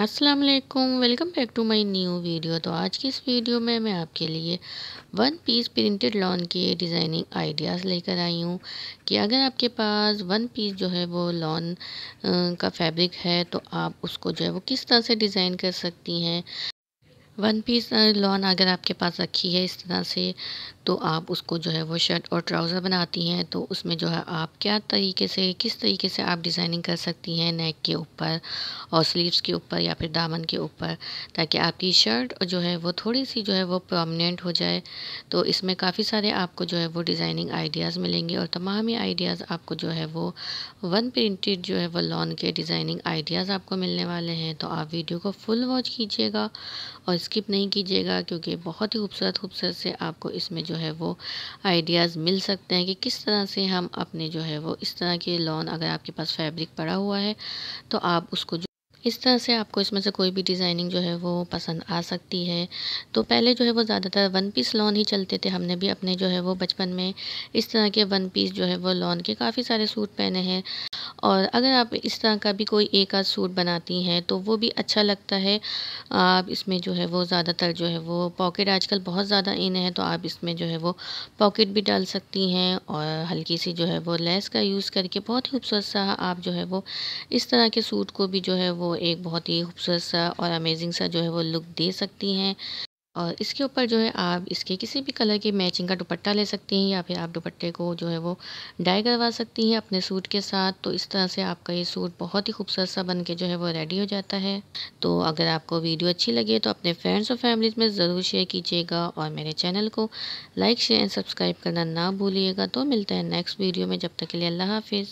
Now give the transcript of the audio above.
Aslam welcome back to my new video तो आज की इस वीडियो में मैं आपके लिए वन पीस प्रिंटेड लॉन के डिज़ाइनिंग आइडियाज़ लेकर आई हूँ कि अगर आपके पास वन पीस जो है वो लॉन का फैब्रिक है तो आप उसको जो है वो किस तरह से डिज़ाइन कर सकती हैं वन पीस लॉन अगर आपके पास रखी है इस तरह से तो आप उसको जो है वो शर्ट और ट्राउज़र बनाती हैं तो उसमें जो है आप क्या तरीके से किस तरीके से आप डिज़ाइनिंग कर सकती हैं नेक के ऊपर और स्लीव्स के ऊपर या फिर दामन के ऊपर ताकि आपकी शर्ट जो है वो थोड़ी सी जो है वो प्रोमिनेंट हो जाए तो इसमें काफ़ी सारे आपको जो है वो डिज़ाइनिंग आइडियाज़ मिलेंगे और तमाम ही आइडियाज़ आपको जो है वो वन प्रिंटेड जो है वो लॉन के डिज़ाइनिंग आइडियाज़ आपको मिलने वाले हैं तो आप वीडियो को फुल वॉच कीजिएगा और स्किप नहीं कीजिएगा क्योंकि बहुत ही खूबसूरत खूबसूरत से आपको इसमें जो है वो आइडियाज़ मिल सकते हैं कि किस तरह से हम अपने जो है वो इस तरह के लॉन अगर आपके पास फैब्रिक पड़ा हुआ है तो आप उसको इस तरह से आपको इसमें से कोई भी डिज़ाइनिंग जो है वो पसंद आ सकती है तो पहले जो है वो ज़्यादातर वन पीस लॉन ही चलते थे हमने भी अपने जो है वो बचपन में इस तरह के वन पीस जो है वो लॉन के काफ़ी सारे सूट पहने हैं और अगर आप इस तरह का भी कोई एक आध सूट बनाती हैं तो वो भी अच्छा लगता है आप इसमें जो है वो ज़्यादातर जो है वो पॉकेट आजकल बहुत ज़्यादा इन है तो आप इसमें जो है वो पॉकेट भी डाल सकती हैं और हल्की सी जो है वो लेस का यूज़ करके बहुत ही खूबसूरत सा आप जो है वो इस तरह के सूट को भी जो है वो एक बहुत ही खूबसूरत सा और अमेजिंग सा जो है वो लुक दे सकती हैं और इसके ऊपर जो है आप इसके किसी भी कलर के मैचिंग का दुपट्टा ले सकती हैं या फिर आप दुपट्टे को जो है वो डाई करवा सकती हैं अपने सूट के साथ तो इस तरह से आपका ये सूट बहुत ही खूबसूरत सा बन के जो है वो रेडी हो जाता है तो अगर आपको वीडियो अच्छी लगे तो अपने फ्रेंड्स और फैमिलीज में ज़रूर शेयर कीजिएगा और मेरे चैनल को लाइक शेयर एंड सब्सक्राइब करना ना भूलिएगा तो मिलते हैं नेक्स्ट वीडियो में जब तक के लिए अल्लाह हाफिज़